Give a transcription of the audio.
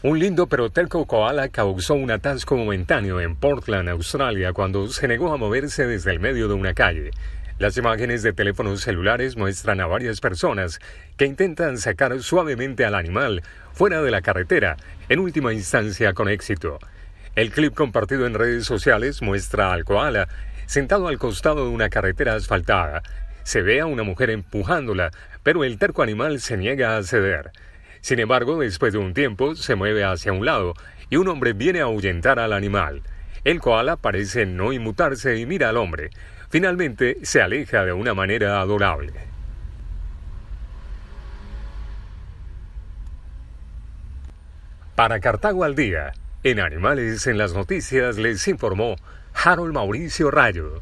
Un lindo pero terco koala causó un atasco momentáneo en Portland, Australia, cuando se negó a moverse desde el medio de una calle. Las imágenes de teléfonos celulares muestran a varias personas que intentan sacar suavemente al animal fuera de la carretera, en última instancia con éxito. El clip compartido en redes sociales muestra al koala sentado al costado de una carretera asfaltada. Se ve a una mujer empujándola, pero el terco animal se niega a ceder. Sin embargo, después de un tiempo, se mueve hacia un lado y un hombre viene a ahuyentar al animal. El koala parece no inmutarse y mira al hombre. Finalmente, se aleja de una manera adorable. Para Cartago al Día, en Animales en las Noticias les informó Harold Mauricio Rayo.